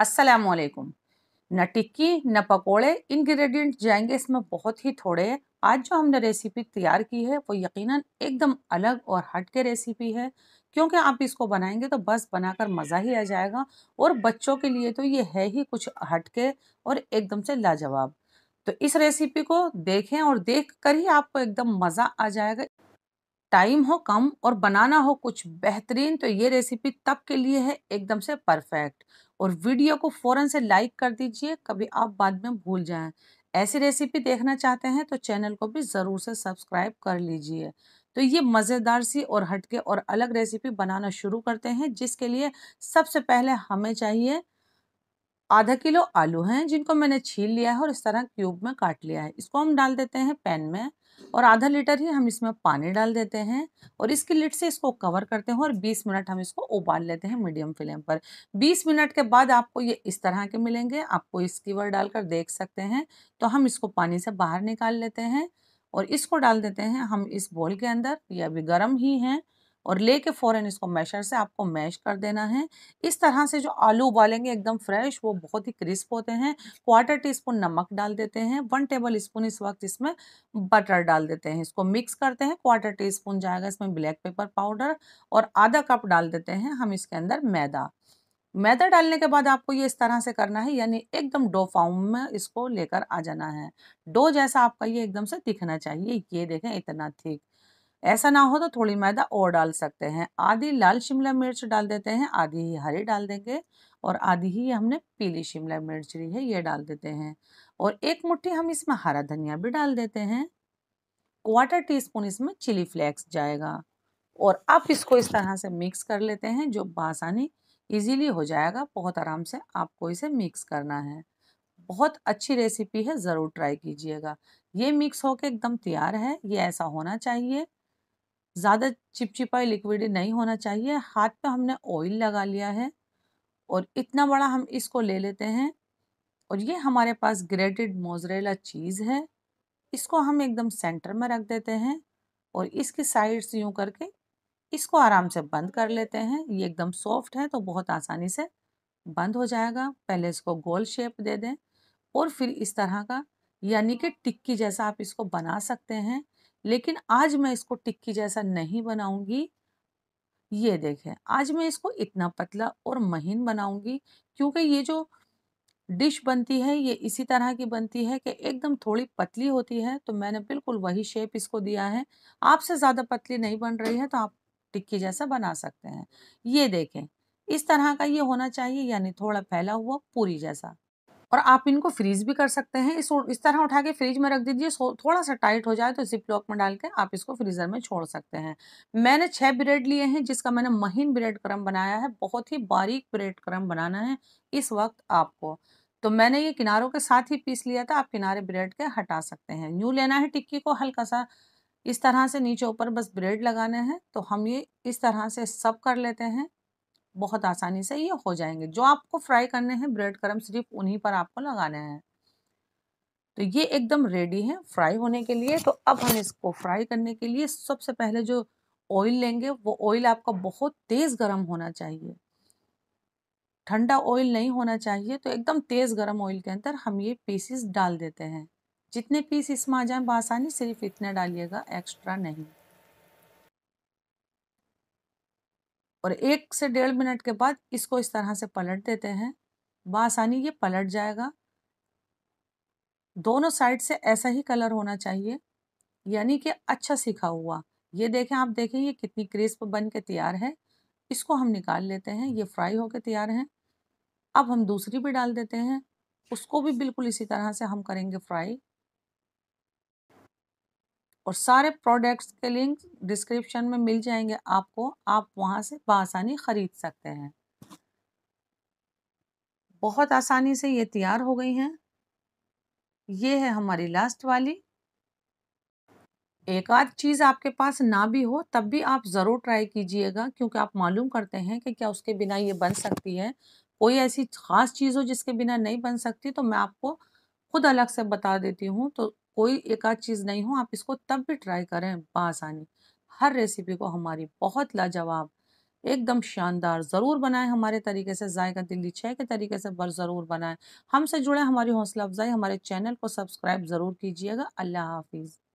असलकुम न टिक्की न पकोड़े इंग्रेडिएंट जाएंगे इसमें बहुत ही थोड़े हैं आज जो हमने रेसिपी तैयार की है वो यकीनन एकदम अलग और हट के रेसिपी है क्योंकि आप इसको बनाएंगे तो बस बनाकर मज़ा ही आ जाएगा और बच्चों के लिए तो ये है ही कुछ हट के और एकदम से लाजवाब तो इस रेसिपी को देखें और देख कर ही आपको एकदम मज़ा आ जाएगा टाइम हो कम और बनाना हो कुछ बेहतरीन तो ये रेसिपी तब के लिए है एकदम से परफेक्ट और वीडियो को फ़ौरन से लाइक कर दीजिए कभी आप बाद में भूल जाएं ऐसी रेसिपी देखना चाहते हैं तो चैनल को भी ज़रूर से सब्सक्राइब कर लीजिए तो ये मज़ेदार सी और हटके और अलग रेसिपी बनाना शुरू करते हैं जिसके लिए सबसे पहले हमें चाहिए आधा किलो आलू हैं जिनको मैंने छील लिया है और इस तरह क्यूब में काट लिया है इसको हम डाल देते हैं पैन में और आधा लीटर ही हम इसमें पानी डाल देते हैं और इसकी लिट से इसको कवर करते हैं और 20 मिनट हम इसको उबाल लेते हैं मीडियम फ्लेम पर 20 मिनट के बाद आपको ये इस तरह के मिलेंगे आपको इसकी वर डालकर देख सकते हैं तो हम इसको पानी से बाहर निकाल लेते हैं और इसको डाल देते हैं हम इस बॉल के अंदर ये अभी गर्म ही हैं और लेके फ़ौरन इसको मैशर से आपको मैश कर देना है इस तरह से जो आलू उबालेंगे एकदम फ्रेश वो बहुत ही क्रिस्प होते हैं क्वार्टर टी स्पून नमक डाल देते हैं वन टेबल स्पून इस वक्त इसमें बटर डाल देते हैं इसको मिक्स करते हैं क्वार्टर टी स्पून जाएगा इसमें ब्लैक पेपर पाउडर और आधा कप डाल देते हैं हम इसके अंदर मैदा मैदा डालने के बाद आपको ये इस तरह से करना है यानी एकदम डो फॉर्म में इसको लेकर आ जाना है डो जैसा आपका ये एकदम से दिखना चाहिए ये देखें इतना ठीक ऐसा ना हो तो थोड़ी मैदा और डाल सकते हैं आधी लाल शिमला मिर्च डाल देते हैं आधी ही हरी डाल देंगे और आधी ही हमने पीली शिमला मिर्च ली है ये डाल देते हैं और एक मुट्ठी हम इसमें हरा धनिया भी डाल देते हैं क्वार्टर टी स्पून इसमें चिली फ्लेक्स जाएगा और आप इसको इस तरह से मिक्स कर लेते हैं जो बासानी इजीली हो जाएगा बहुत आराम से आपको इसे मिक्स करना है बहुत अच्छी रेसिपी है ज़रूर ट्राई कीजिएगा ये मिक्स होकर एकदम तैयार है ये ऐसा होना चाहिए ज़्यादा चिपचिपा लिक्विड नहीं होना चाहिए हाथ पे हमने ऑयल लगा लिया है और इतना बड़ा हम इसको ले लेते हैं और ये हमारे पास ग्रेटेड मोजरेला चीज़ है इसको हम एकदम सेंटर में रख देते हैं और इसकी साइड्स यूँ करके इसको आराम से बंद कर लेते हैं ये एकदम सॉफ्ट है तो बहुत आसानी से बंद हो जाएगा पहले इसको गोल शेप दे दें और फिर इस तरह का यानी कि टिक्की जैसा आप इसको बना सकते हैं लेकिन आज मैं इसको टिक्की जैसा नहीं बनाऊंगी ये देखें आज मैं इसको इतना पतला और महीन बनाऊंगी क्योंकि ये जो डिश बनती है ये इसी तरह की बनती है कि एकदम थोड़ी पतली होती है तो मैंने बिल्कुल वही शेप इसको दिया है आपसे ज़्यादा पतली नहीं बन रही है तो आप टिक्की जैसा बना सकते हैं ये देखें इस तरह का ये होना चाहिए यानी थोड़ा फैला हुआ पूरी जैसा और आप इनको फ्रीज भी कर सकते हैं इस इस तरह उठा के फ्रीज में रख दीजिए थोड़ा सा टाइट हो जाए तो जिप लॉक में डाल के आप इसको फ्रीज़र में छोड़ सकते हैं मैंने छः ब्रेड लिए हैं जिसका मैंने महीन ब्रेड क्रम बनाया है बहुत ही बारीक ब्रेड क्रम बनाना है इस वक्त आपको तो मैंने ये किनारों के साथ ही पीस लिया था आप किनारे ब्रेड के हटा सकते हैं यूँ लेना है टिक्की को हल्का सा इस तरह से नीचे ऊपर बस ब्रेड लगाने हैं तो हम ये इस तरह से सब कर लेते हैं बहुत आसानी से ये हो जाएंगे जो आपको फ्राई करने हैं ब्रेड क्रम सिर्फ उन्हीं पर आपको लगाने हैं तो ये एकदम रेडी है फ्राई होने के लिए तो अब हम इसको फ्राई करने के लिए सबसे पहले जो ऑयल लेंगे वो ऑयल आपका बहुत तेज़ गर्म होना चाहिए ठंडा ऑयल नहीं होना चाहिए तो एकदम तेज़ गर्म ऑयल के अंदर हम ये पीसीस डाल देते हैं जितने पीस इसमें आ जाए बसानी सिर्फ इतने डालिएगा एक्स्ट्रा नहीं और एक से डेढ़ मिनट के बाद इसको इस तरह से पलट देते हैं बासानी ये पलट जाएगा दोनों साइड से ऐसा ही कलर होना चाहिए यानी कि अच्छा सीखा हुआ ये देखें आप देखें ये कितनी क्रिस्प बन के तैयार है इसको हम निकाल लेते हैं ये फ्राई होकर तैयार हैं अब हम दूसरी भी डाल देते हैं उसको भी बिल्कुल इसी तरह से हम करेंगे फ्राई और सारे प्रोडक्ट्स के लिंक डिस्क्रिप्शन में मिल जाएंगे आपको आप वहां से बसानी ख़रीद सकते हैं बहुत आसानी से ये तैयार हो गई हैं ये है हमारी लास्ट वाली एक आध चीज़ आपके पास ना भी हो तब भी आप ज़रूर ट्राई कीजिएगा क्योंकि आप मालूम करते हैं कि क्या उसके बिना ये बन सकती है कोई ऐसी ख़ास चीज़ हो जिसके बिना नहीं बन सकती तो मैं आपको खुद अलग से बता देती हूँ तो कोई एक आध चीज़ नहीं हो आप इसको तब भी ट्राई करें बासानी हर रेसिपी को हमारी बहुत लाजवाब एकदम शानदार ज़रूर बनाएं हमारे तरीके से जायका दिल्ली छः के तरीके से बर ज़रूर बनाएं हमसे जुड़े हमारी हौसला अफजाई हमारे चैनल को सब्सक्राइब ज़रूर कीजिएगा अल्लाह हाफिज़